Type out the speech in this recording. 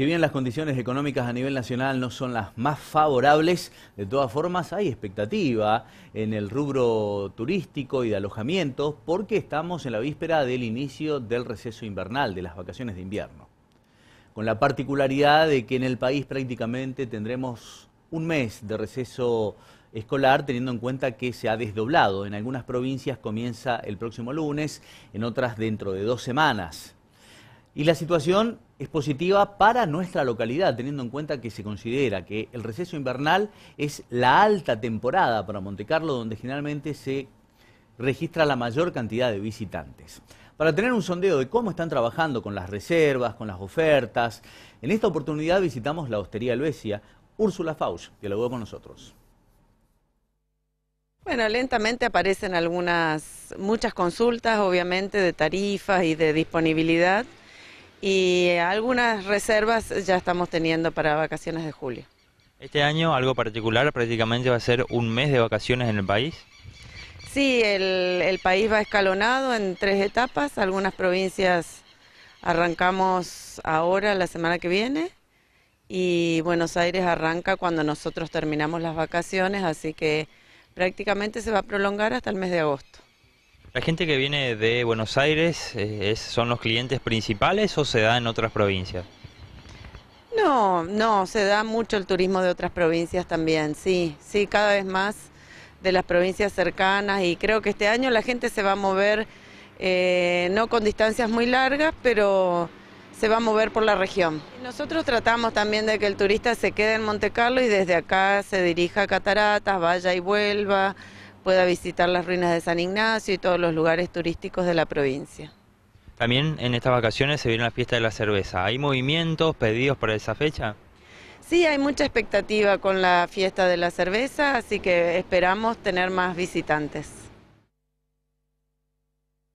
Si bien las condiciones económicas a nivel nacional no son las más favorables, de todas formas hay expectativa en el rubro turístico y de alojamiento porque estamos en la víspera del inicio del receso invernal, de las vacaciones de invierno. Con la particularidad de que en el país prácticamente tendremos un mes de receso escolar, teniendo en cuenta que se ha desdoblado. En algunas provincias comienza el próximo lunes, en otras dentro de dos semanas. Y la situación es positiva para nuestra localidad, teniendo en cuenta que se considera que el receso invernal es la alta temporada para Montecarlo, donde generalmente se registra la mayor cantidad de visitantes. Para tener un sondeo de cómo están trabajando con las reservas, con las ofertas, en esta oportunidad visitamos la Hostería Luesia, Úrsula Fausch dialogó con nosotros. Bueno, lentamente aparecen algunas, muchas consultas, obviamente, de tarifas y de disponibilidad y algunas reservas ya estamos teniendo para vacaciones de julio. Este año algo particular, prácticamente va a ser un mes de vacaciones en el país. Sí, el, el país va escalonado en tres etapas, algunas provincias arrancamos ahora, la semana que viene, y Buenos Aires arranca cuando nosotros terminamos las vacaciones, así que prácticamente se va a prolongar hasta el mes de agosto. ¿La gente que viene de Buenos Aires eh, son los clientes principales o se da en otras provincias? No, no, se da mucho el turismo de otras provincias también, sí, sí, cada vez más de las provincias cercanas y creo que este año la gente se va a mover, eh, no con distancias muy largas, pero se va a mover por la región. Nosotros tratamos también de que el turista se quede en Monte Carlo y desde acá se dirija a Cataratas, vaya y vuelva pueda visitar las ruinas de San Ignacio y todos los lugares turísticos de la provincia. También en estas vacaciones se viene la fiesta de la cerveza. ¿Hay movimientos, pedidos para esa fecha? Sí, hay mucha expectativa con la fiesta de la cerveza, así que esperamos tener más visitantes.